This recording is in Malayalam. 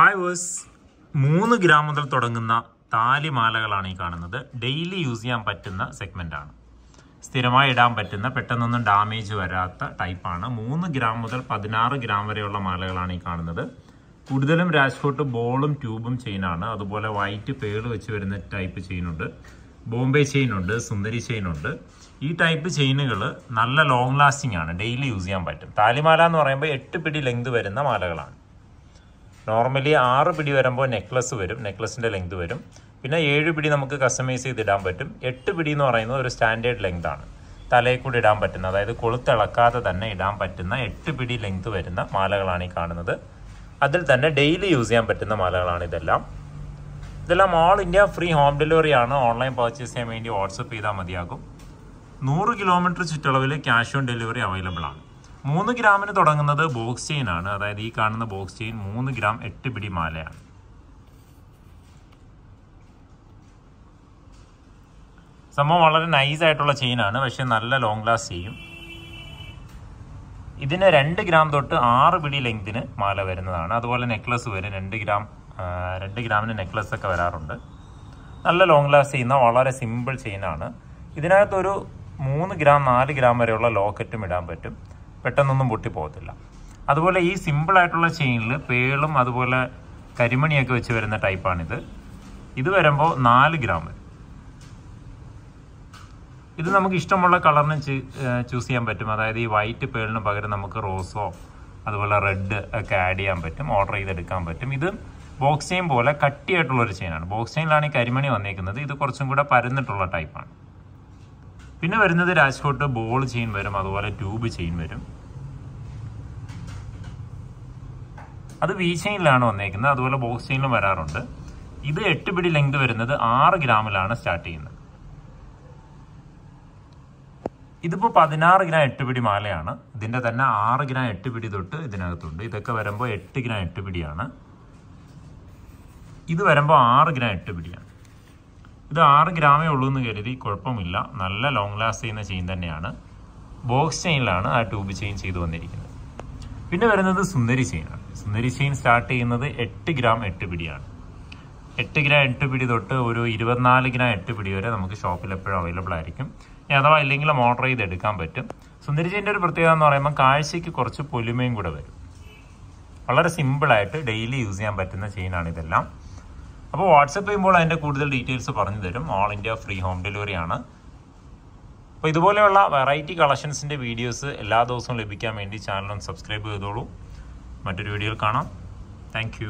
ഹായ് വേഴ്സ് മൂന്ന് ഗ്രാം മുതൽ തുടങ്ങുന്ന താലിമാലകളാണ് ഈ കാണുന്നത് ഡെയിലി യൂസ് ചെയ്യാൻ പറ്റുന്ന സെഗ്മെൻ്റാണ് സ്ഥിരമായി ഇടാൻ പറ്റുന്ന പെട്ടെന്നൊന്നും ഡാമേജ് വരാത്ത ടൈപ്പാണ് മൂന്ന് ഗ്രാം മുതൽ പതിനാറ് ഗ്രാം വരെയുള്ള മാലകളാണ് ഈ കാണുന്നത് കൂടുതലും രാജ്കോട്ട് ബോളും ട്യൂബും ചെയിനാണ് അതുപോലെ വൈറ്റ് പേള് വെച്ച് വരുന്ന ടൈപ്പ് ചെയിനുണ്ട് ബോംബെ ചെയിനുണ്ട് സുന്ദരി ചെയിനുണ്ട് ഈ ടൈപ്പ് ചെയിനുകൾ നല്ല ലോങ് ലാസ്റ്റിംഗ് ആണ് ഡെയിലി യൂസ് ചെയ്യാൻ പറ്റും താലിമാല എന്ന് പറയുമ്പോൾ എട്ട് പിടി ലെങ്ത് വരുന്ന മാലകളാണ് നോർമലി ആറ് പിടി വരുമ്പോൾ നെക്ലസ് വരും നെക്ലസിൻ്റെ ലെങ്ത് വരും പിന്നെ ഏഴ് പിടി നമുക്ക് കസ്റ്റമൈസ് ചെയ്തിടാൻ പറ്റും എട്ട് പിടി എന്ന് പറയുന്നത് ഒരു സ്റ്റാൻഡേർഡ് ലെങ്ത് ആണ് തലയിൽ കൂടി ഇടാൻ പറ്റുന്ന അതായത് കൊളുത്തിളക്കാതെ തന്നെ ഇടാൻ പറ്റുന്ന എട്ട് പിടി ലെങ്ത് വരുന്ന മാലകളാണ് ഈ കാണുന്നത് അതിൽ തന്നെ ഡെയിലി യൂസ് ചെയ്യാൻ പറ്റുന്ന മാലകളാണ് ഇതെല്ലാം ഇതെല്ലാം all India free home delivery ആണ് ഓൺലൈൻ പർച്ചേസ് ചെയ്യാൻ വേണ്ടി വാട്സപ്പ് ചെയ്താൽ മതിയാകും നൂറ് കിലോമീറ്റർ ചുറ്റളവിൽ ക്യാഷ് ഓൺ ഡെലിവറി അവൈലബിൾ ആണ് മൂന്ന് ഗ്രാമിന് തുടങ്ങുന്നത് ബോക്സ് ചെയിൻ ആണ് അതായത് ഈ കാണുന്ന ബോക്സ് ചെയിൻ മൂന്ന് ഗ്രാം എട്ട് പിടി മാലയാണ് സംഭവം വളരെ നൈസ് ആയിട്ടുള്ള ചെയിനാണ് പക്ഷെ നല്ല ലോങ് ലാസ്റ്റ് ചെയ്യും ഇതിന് രണ്ട് ഗ്രാം തൊട്ട് ആറ് പിടി ലെങ്തിന് മാല വരുന്നതാണ് അതുപോലെ നെക്ലസ് വരും രണ്ട് ഗ്രാം രണ്ട് ഗ്രാമിന് നെക്ലസ് ഒക്കെ വരാറുണ്ട് നല്ല ലോങ് ലാസ്റ്റ് ചെയ്യുന്ന വളരെ സിമ്പിൾ ചെയിനാണ് ഇതിനകത്തൊരു മൂന്ന് ഗ്രാം നാല് ഗ്രാം വരെയുള്ള ലോക്കറ്റും ഇടാൻ പറ്റും പെട്ടെന്നൊന്നും പൊട്ടിപ്പോകത്തില്ല അതുപോലെ ഈ സിമ്പിൾ ആയിട്ടുള്ള ചെയിനിൽ പേളും അതുപോലെ കരിമണിയൊക്കെ വെച്ച് വരുന്ന ടൈപ്പാണിത് ഇത് വരുമ്പോൾ നാല് ഗ്രാം വരും ഇത് നമുക്ക് ഇഷ്ടമുള്ള കളറിന് ചൂസ് ചെയ്യാൻ പറ്റും അതായത് ഈ വൈറ്റ് പേളിന് പകരം നമുക്ക് റോസോ അതുപോലെ റെഡ് ഒക്കെ ആഡ് ചെയ്യാൻ പറ്റും ഓർഡർ ചെയ്തെടുക്കാൻ പറ്റും ഇത് ബോക്സ് ചെയിൻ പോലെ കട്ടിയായിട്ടുള്ളൊരു ചെയിനാണ് ബോക്സ് ചെയിനിലാണ് ഈ കരിമണി വന്നേക്കുന്നത് ഇത് കുറച്ചും കൂടെ പരന്നിട്ടുള്ള ടൈപ്പാണ് പിന്നെ വരുന്നത് രാജ്കോട്ട് ബോൾ ചെയിൻ വരും അതുപോലെ ട്യൂബ് ചെയിൻ വരും അത് വി ചെയിനിലാണ് വന്നേക്കുന്നത് അതുപോലെ ബോക്സ് ചെയിനിലും വരാറുണ്ട് ഇത് എട്ട് പിടി ലെങ്ത് വരുന്നത് ആറ് ഗ്രാമിലാണ് സ്റ്റാർട്ട് ചെയ്യുന്നത് ഇതിപ്പോൾ പതിനാറ് ഗ്രാം എട്ട് പിടി മാലയാണ് ഇതിൻ്റെ തന്നെ ആറ് ഗ്രാം എട്ട് പിടി തൊട്ട് ഇതിനകത്തുണ്ട് ഇതൊക്കെ വരുമ്പോൾ എട്ട് ഗ്രാം എട്ട് പിടിയാണ് ഇത് വരുമ്പോൾ ആറ് ഗ്രാം എട്ട് പിടിയാണ് ഇത് ആറ് ഗ്രാമേ ഉള്ളൂ എന്ന് കരുതി കുഴപ്പമില്ല നല്ല ലോങ് ലാസ്റ്റ് ചെയ്യുന്ന ചെയിൻ തന്നെയാണ് ബോക്സ് ചെയിനിലാണ് ആ ട്യൂബ് ചെയിൻ ചെയ്തു വന്നിരിക്കുന്നത് പിന്നെ വരുന്നത് സുന്ദരി ചെയിനാണ് സുന്ദരി ചെയിൻ സ്റ്റാർട്ട് ചെയ്യുന്നത് എട്ട് ഗ്രാം എട്ട് പിടിയാണ് എട്ട് ഗ്രാം എട്ട് പിടി തൊട്ട് ഒരു ഇരുപത്തിനാല് ഗ്രാം എട്ട് പിടി വരെ നമുക്ക് ഷോപ്പിൽ എപ്പോഴും അവൈലബിൾ ആയിരിക്കും അഥവാ ഇല്ലെങ്കിൽ ഓർഡർ ചെയ്ത് എടുക്കാൻ പറ്റും സുന്ദരി ചെയിൻ്റെ ഒരു പ്രത്യേകത എന്ന് പറയുമ്പോൾ കാഴ്ചയ്ക്ക് കുറച്ച് പൊലിമയും കൂടെ വരും വളരെ സിമ്പിളായിട്ട് ഡെയിലി യൂസ് ചെയ്യാൻ പറ്റുന്ന ചെയിനാണ് ഇതെല്ലാം അപ്പോൾ വാട്സപ്പ് ചെയ്യുമ്പോൾ അതിൻ്റെ കൂടുതൽ ഡീറ്റെയിൽസ് പറഞ്ഞു തരും all India free home delivery ആണ് അപ്പോൾ ഇതുപോലെയുള്ള വെറൈറ്റി കളക്ഷൻസിൻ്റെ വീഡിയോസ് എല്ലാ ദിവസവും ലഭിക്കാൻ വേണ്ടി ചാനലൊന്ന് സബ്സ്ക്രൈബ് ചെയ്തോളൂ മറ്റൊരു വീഡിയോയിൽ കാണാം താങ്ക്